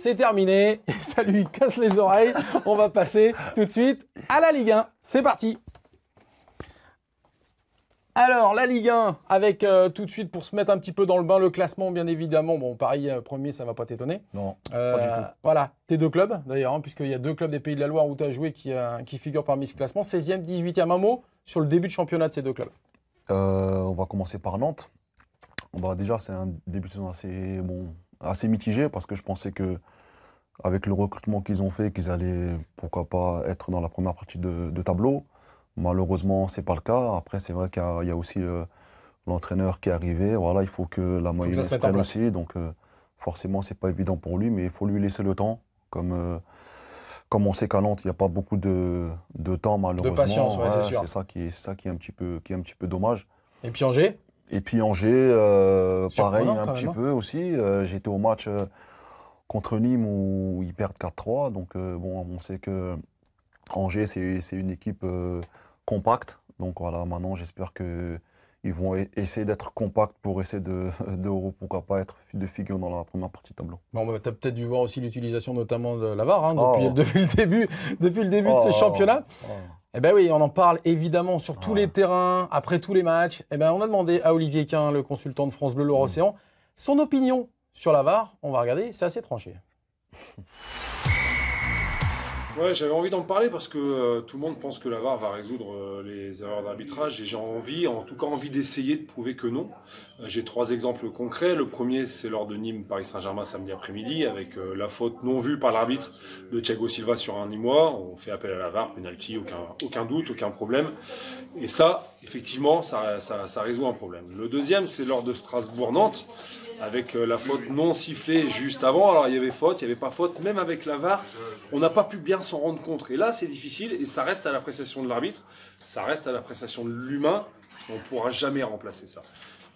c'est terminé. ça lui casse les oreilles. On va passer tout de suite à la Ligue 1. C'est parti. Alors, la Ligue 1, avec euh, tout de suite, pour se mettre un petit peu dans le bain, le classement, bien évidemment. Bon, Paris, euh, premier, ça ne va pas t'étonner. Non, pas euh, du tout. Voilà, tes deux clubs, d'ailleurs, hein, puisqu'il y a deux clubs des Pays de la Loire où tu as joué qui, figurent parmi ce classement. 16e, 18e, un mot sur le début de championnat de ces deux clubs. on va commencer par Nantes. Bah, déjà, c'est un début de saison assez bon, assez mitigé parce que je pensais que avec le recrutement qu'ils ont fait, qu'ils allaient pourquoi pas être dans la première partie de, tableau. Malheureusement, c'est pas le cas. Après, c'est vrai qu'il y, a aussi euh, l'entraîneur qui est arrivé. Voilà, il faut que la moyenne se prenne aussi. Donc, euh, forcément, c'est pas évident pour lui, mais il faut lui laisser le temps. Comme, euh, comme on sait qu'à Nantes, il n'y a pas beaucoup de, de temps, malheureusement. c'est ça, qui est, ça qui est un petit peu, qui est un petit peu dommage. Et puis Angers et puis Angers, euh, pareil, un petit hein. peu aussi. Euh, j'étais au match euh, contre Nîmes où ils perdent 4-3. Donc, bon, on sait que Angers, c'est une équipe compacte. Donc, voilà, maintenant, j'espère qu'ils vont e-, essayer d'être compacts pour essayer de, de pourquoi pas être de figure dans la première partie de tableau. Bon, bah, peut-être dû voir aussi l'utilisation notamment de la VAR hein, oh. depuis, le début, depuis le début de ce oh. championnat. Oh. Eh ben oui, on en parle évidemment sur tous les ah. terrains, après tous les matchs. Eh ben on a demandé à Olivier Quin, le consultant de France Bleu Loire Océan, son opinion sur la VAR. On va regarder, c'est assez tranché. Ouais, j'avais envie d'en parler parce que euh, tout le monde pense que la VAR va résoudre euh, les erreurs d'arbitrage et j'ai envie, en tout cas envie d'essayer de prouver que non. Euh, j'ai trois exemples concrets. Le premier, c'est lors de Nîmes Paris Saint-Germain samedi après-midi avec la faute non vue par l'arbitre de Thiago Silva sur un Nîmois. On fait appel à la VAR, penalty, aucun, aucun doute, aucun problème. Et ça, effectivement, ça, ça résout un problème. Le deuxième, c'est lors de Strasbourg-Nantes avec euh, la faute non sifflée juste avant. Alors il y avait faute, il n'y avait pas faute. Même avec la VAR, on n'a pas pu bien s'en rendre compte. Et là, c'est difficile et ça reste à l'appréciation de l'arbitre, ça reste à l'appréciation de l'humain. On ne pourra jamais remplacer ça.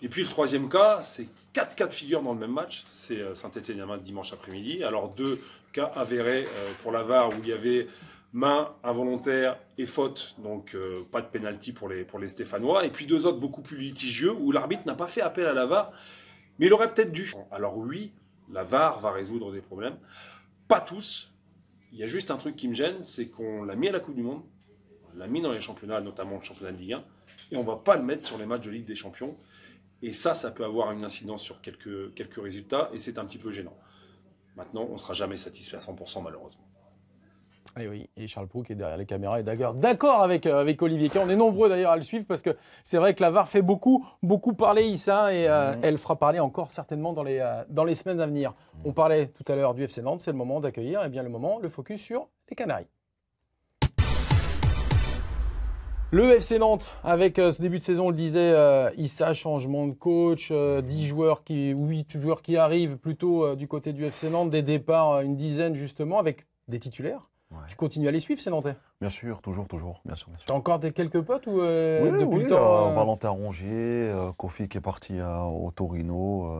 Et puis le troisième cas, c'est quatre cas de figure dans le même match. C'est euh, Saint-Étienne dimanche après-midi. Alors deux cas avérés euh, pour la VAR où il y avait main involontaire et faute, donc pas de pénalty pour les, pour les Stéphanois. Et puis deux autres beaucoup plus litigieux où l'arbitre n'a pas fait appel à la VAR mais il aurait peut-être dû. Alors oui, la VAR va résoudre des problèmes. Pas tous. Il y a juste un truc qui me gêne, c'est qu'on l'a mis à la Coupe du Monde, on l'a mis dans les championnats, notamment le championnat de Ligue 1, et on va pas le mettre sur les matchs de Ligue des Champions. Et ça, ça peut avoir une incidence sur quelques, quelques résultats, et c'est un petit peu gênant. Maintenant, on ne sera jamais satisfait à 100% malheureusement. Et eh oui, et Charles Proux qui est derrière les caméras est d'accord euh, avec, Olivier Kahn. On est nombreux d'ailleurs à le suivre parce que c'est vrai que la VAR fait beaucoup, beaucoup parler Issa hein, et euh, mm. elle fera parler encore certainement dans les, euh, dans les semaines à venir. Mm. On parlait tout à l'heure du FC Nantes, c'est le moment d'accueillir, eh bien le moment, le focus sur les Canaries. Le FC Nantes, avec ce début de saison, on le disait, Issa, changement de coach, 10 mm. joueurs qui, 8 joueurs qui arrivent plutôt du côté du FC Nantes, des départs, une dizaine justement, avec des titulaires. Tu continues à les suivre, ces Nantais Bien sûr, toujours, toujours. Bien sûr, T'as encore des, quelques potes ou euh, oui, depuis oui, le temps euh, euh Valentin Rongier, Kofi qui est parti au Torino,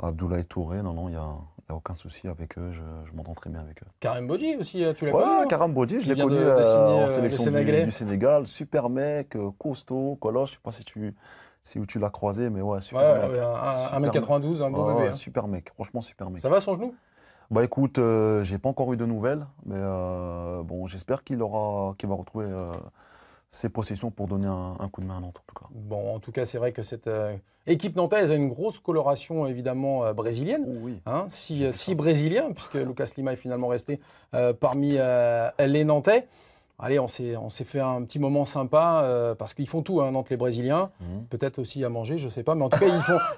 Abdoulaye Touré. Non, non, il y a, aucun souci avec eux. Je, m'entends très bien avec eux. Karim Bodji aussi, tu l'as ouais, Oui, hein Karim Bodji, je l'ai connu en sélection du, Sénégal. Super mec, costaud, coloche, Je ne sais pas si tu si tu l'as croisé, mais ouais, super mec. 1m92, un beau ouais, hein. Super mec, franchement super mec. Ça va son genou bah écoute, euh, j'ai pas encore eu de nouvelles, mais euh, bon, j'espère qu'il aura, qu'il va retrouver euh, ses possessions pour donner un, coup de main à Nantes en tout cas. Bon, en tout cas, c'est vrai que cette équipe nantaise a une grosse coloration évidemment brésilienne. Oh hein, si, si brésilien, puisque Lucas Lima est finalement resté parmi les Nantais. Allez, on s'est, fait un petit moment sympa, euh, parce qu'ils font tout, entre hein, Nantes, les Brésiliens. Mhm. Peut-être aussi à manger, je ne sais pas. Mais en tout cas,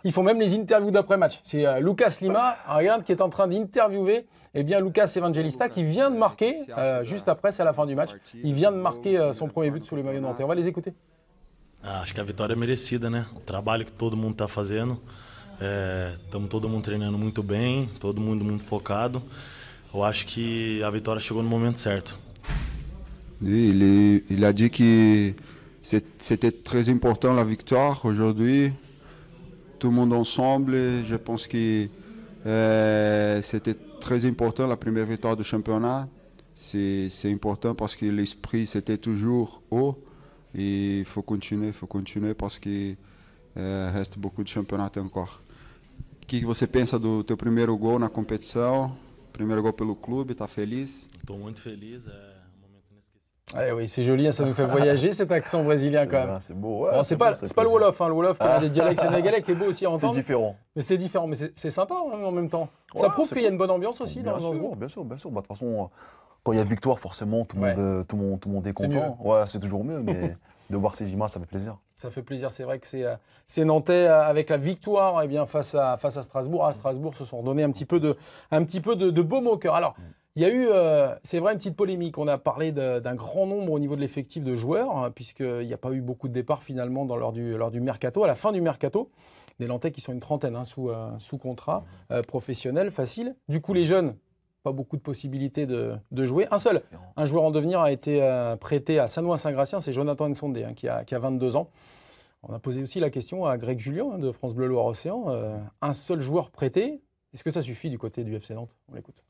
ils, font, même les interviews d'après-match. C'est euh, Lucas Lima, regarde, qui est en train d'interviewer eh bien, Lucas Evangelista, qui vient de marquer, euh, juste après, c'est à la fin du match, il vient de marquer son premier but sous les maillots nantais. On va les écouter. Ah, acho que a vitória é merecida, né? O trabalho que todo mundo está fazendo. Estamos é, todo mundo treinando muito bem, todo mundo muito focado. Eu acho que a vitória chegou no momento certo il, a dit que c'était très important la victoire aujourd'hui. Tout le monde ensemble, je pense que euh, c'était très important la première victoire du championnat. C'est important parce que l'esprit c'était toujours haut et il faut continuer, faut continuer parce qu'il euh, reste beaucoup de championnat encore. Qu'est-ce que, que vous premier premier teu la compétition, premier competição? pour gol pelo clube, es feliz? Je suis très heureux. Ah oui, c'est joli, hein, ça nous fait voyager cet accent brésilien quand même. C'est beau, ouais, c'est pas, pas le Wolof, hein, le Wolof, ah. des dialectes sénégalais qui est beau aussi en entendre. C'est différent. Mais c'est différent, mais c'est sympa hein, en même temps. ça prouve qu'il y a une bonne ambiance aussi bien dans sûr, groupe. Bien sûr, bien sûr. Bah, de toute façon, euh, quand il y a victoire, forcément, tout le monde, euh, tout monde, est content. ouais, c'est toujours mieux, mais de voir ces images, ça fait plaisir. Ça fait plaisir, c'est vrai que c'est euh, Nantais avec la victoire eh bien, face, à, face à Strasbourg. À Strasbourg se sont donné un petit peu de, un petit de, de baume au cœur. Alors, mm. Il y a eu, euh, c'est vrai, une petite polémique. On a parlé d'un grand nombre au niveau de l'effectif de joueurs, hein, puisqu'il n'y a pas eu beaucoup de départs finalement lors, du, lors du mercato, à la fin du mercato. Des Lantais qui sont une trentaine hein, sous, euh, sous contrat mmh. euh, professionnel, facile. Du coup, les jeunes, pas beaucoup de possibilités de, jouer. Un seul, un joueur en devenir a été prêté à saint Sanois-Saint-Gratien, c'est Jonathan Nsondé, hein, qui, a, qui a 22 ans. On a posé aussi la question à Greg Julien de France Bleu Loire Océan. un seul joueur prêté, est-ce que ça suffit du côté du FC Nantes On l'écoute.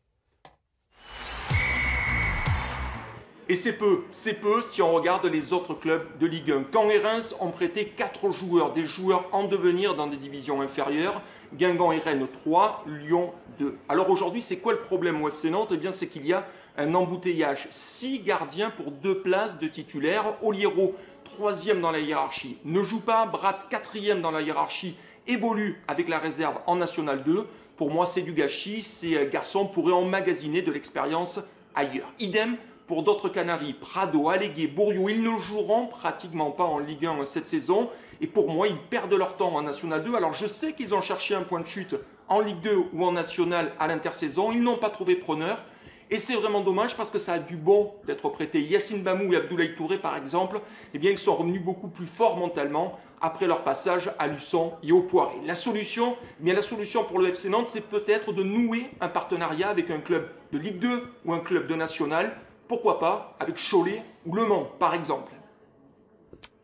Et c'est peu, c'est peu si on regarde les autres clubs de Ligue 1. Caen et Reims ont prêté 4 joueurs, des joueurs en devenir dans des divisions inférieures. Guingamp et Rennes 3, Lyon 2. Alors aujourd'hui, c'est quoi le problème au FC Nantes Eh bien, c'est qu'il y a un embouteillage. 6 gardiens pour 2 places de titulaires. Oliero, 3 dans la hiérarchie, ne joue pas. Brat, 4 dans la hiérarchie, évolue avec la réserve en National 2. Pour moi, c'est du gâchis. Ces euh, garçons pourraient emmagasiner de l'expérience ailleurs. Idem pour d'autres Canaries, Prado, Allégué, Bourriou, ils ne joueront pratiquement pas en Ligue 1 cette saison. Et pour moi, ils perdent leur temps en National 2. Alors je sais qu'ils ont cherché un point de chute en Ligue 2 ou en National à l'intersaison. Ils n'ont pas trouvé preneur. Et c'est vraiment dommage parce que ça a du bon d'être prêté. Yacine Bamou et Abdoulaye Touré, par exemple, eh bien, ils sont revenus beaucoup plus forts mentalement après leur passage à Luçon et au Poiré. La solution, eh la solution pour le FC Nantes, c'est peut-être de nouer un partenariat avec un club de Ligue 2 ou un club de National pourquoi pas avec Cholet ou Le Mans, par exemple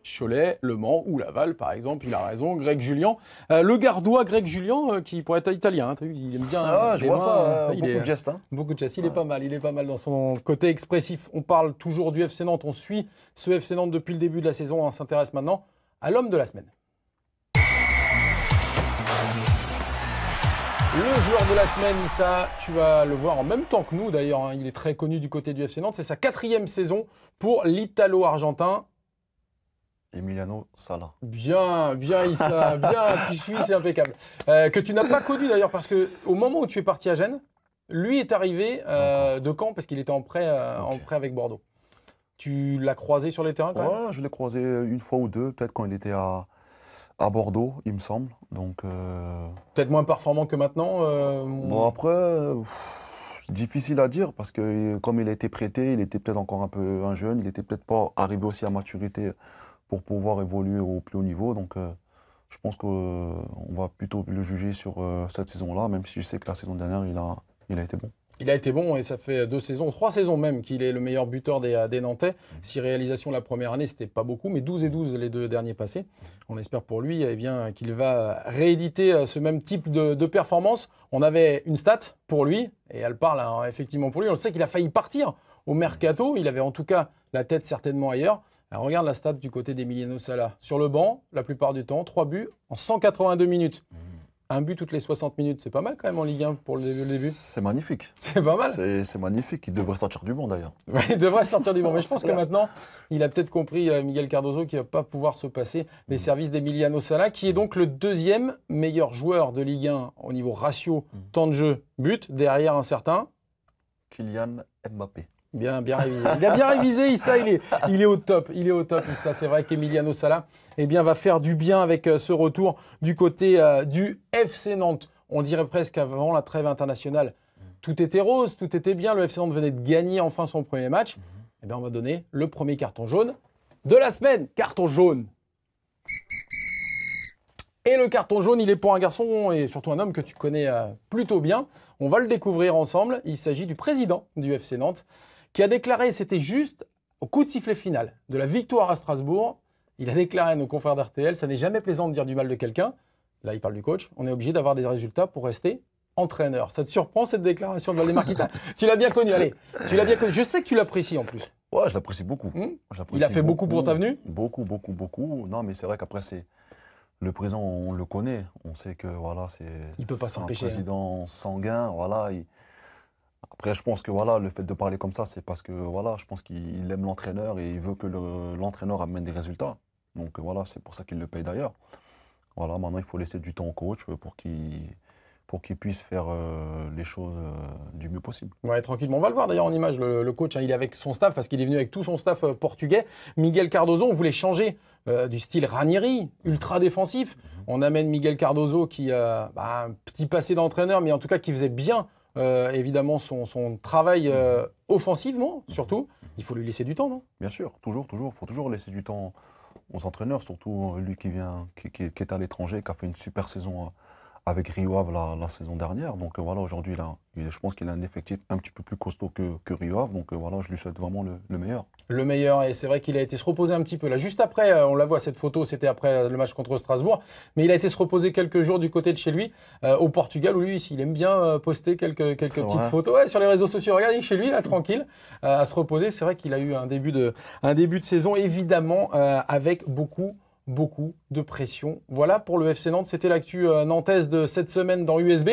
Cholet, Le Mans ou Laval, par exemple, il a raison, Greg Julien. Euh, le gardois Greg Julien, euh, qui pourrait être italien, hein, il aime bien. Ah, je vois ça, euh, beaucoup de gestes. Hein. Beaucoup de gestes, il est pas mal, il est pas mal dans son côté expressif. On parle toujours du FC Nantes, on suit ce FC Nantes depuis le début de la saison, on hein, s'intéresse maintenant à l'homme de la semaine. Le joueur de la semaine, Issa, tu vas le voir en même temps que nous d'ailleurs, hein. il est très connu du côté du FC Nantes, c'est sa quatrième saison pour l'Italo-Argentin. Emiliano Sala. Bien, bien Issa, bien, tu suis, c'est impeccable. Euh, que tu n'as pas connu d'ailleurs parce que au moment où tu es parti à Gênes, lui est arrivé euh, de Caen parce qu'il était en prêt, euh, en prêt avec Bordeaux. Tu l'as croisé sur les terrains quand ouais, je l'ai croisé une fois ou deux, peut-être quand il était à, à Bordeaux, il me semble. Donc euh, peut-être moins performant que maintenant. Euh, bon après. c'est difficile à dire parce que euh, comme il a été prêté, il était peut-être encore un peu un jeune, il était peut-être pas arrivé aussi à maturité pour pouvoir évoluer au plus haut niveau. Donc je pense qu'on va plutôt le juger sur cette saison-là, même si je sais que la saison dernière, il a, il a été bon. Il a été bon et ça fait deux saisons, trois saisons même qu'il est le meilleur buteur des, euh, Nantais. Mm. Six réalisations la première année, c'était pas beaucoup, mais 12 et 12 les deux derniers passés. On espère pour lui eh bien qu'il va rééditer euh, ce même type de, performance. On avait une stat pour lui et elle parle hein, effectivement pour lui. On sait qu'il a failli partir au mercato. Il avait en tout cas la tête certainement ailleurs. regarde la stat du côté d'Emiliano Sala. Sur le banc, la plupart du temps, trois buts en 182 minutes. Mm un but toutes les 60 minutes, c'est pas mal quand même en Ligue 1 pour le début. C'est magnifique. C'est pas mal. C'est magnifique. Il devrait sortir du monde d'ailleurs. il devrait sortir du monde, Mais je pense que maintenant, il a peut-être compris, euh, Miguel Cardozo, qu'il va pas pouvoir se passer des mm. services d'Emiliano Sala, qui est donc le deuxième meilleur joueur de Ligue 1 au niveau ratio, mm. temps de jeu, but, derrière un certain. Kylian Mbappé. Bien, bien révisé. Il a bien révisé, Issa, il est, il est au top. Il est au top, Issa. C'est vrai qu'Emiliano Sala eh bien, va faire du bien avec euh, ce retour du côté euh, du FC Nantes. On dirait presque avant la trêve internationale. Tout était rose, tout était bien. Le FC Nantes venait de gagner enfin son premier match. Eh bien, on va donner le premier carton jaune de la semaine. Carton jaune. Et le carton jaune, il est pour un garçon et surtout un homme que tu connais euh, plutôt bien. On va le découvrir ensemble. Il s'agit du président du FC Nantes qui a déclaré, c'était juste au coup de sifflet final de la victoire à Strasbourg, il a déclaré à nos confrères d'RTL, ça n'est jamais plaisant de dire du mal de quelqu'un, là il parle du coach, on est obligé d'avoir des résultats pour rester entraîneur. Ça te surprend cette déclaration de Valdemar Tu l'as bien connu, allez. Tu l'as bien connu. Je sais que tu l'apprécies en plus. Ouais, je l'apprécie beaucoup. Hmm il a fait beaucoup, pour ta venue Beaucoup, beaucoup, beaucoup. Non, mais c'est vrai qu'après, c'est. Le présent, on le connaît. On sait que voilà, c'est. Il peut pas s'empêcher. un hein. président sanguin. Voilà, il, après, je pense que voilà, le fait de parler comme ça, c'est parce que voilà, je pense qu'il aime l'entraîneur et il veut que l'entraîneur amène des résultats. Donc voilà, c'est pour ça qu'il le paye d'ailleurs. Voilà, maintenant il faut laisser du temps au coach euh, pour qu'il pour qu'il puisse faire euh, les choses euh, du mieux possible. Ouais, tranquillement. On va le voir d'ailleurs en image, le, coach, hein. il est avec son staff parce qu'il est venu avec tout son staff portugais. Miguel Cardozo, on voulait changer du style Ranieri, ultra défensif. Mhm. On amène Miguel Cardozo qui a bah, un petit passé d'entraîneur, mais en tout cas qui faisait bien euh, évidemment son, travail euh, mhm. offensivement, mhm. surtout. Il faut lui laisser du temps, non Bien sûr, toujours, toujours. Il faut toujours laisser du temps aux entraîneurs, surtout euh, lui qui vient, qui est à l'étranger, qui a fait une super saison avec Rio la, la, saison dernière. Donc euh, voilà, aujourd'hui, là, je pense qu'il a un effectif un petit peu plus costaud que, que Rio Donc euh, voilà, je lui souhaite vraiment le, meilleur. Le meilleur, et c'est vrai qu'il a été se reposer un petit peu. Là, juste après, euh, on la voit, cette photo, c'était après le match contre Strasbourg. Mais il a été se reposer quelques jours du côté de chez lui, au Portugal, où lui, il aime bien poster quelques, quelques petites photos sur les réseaux sociaux. Regardez, chez lui, là, tranquille, à se reposer. C'est vrai qu'il a eu un début de, un début de saison, évidemment, avec beaucoup beaucoup de pression. Voilà pour le FC Nantes, c'était l'actu euh, nantaise de cette semaine dans USB.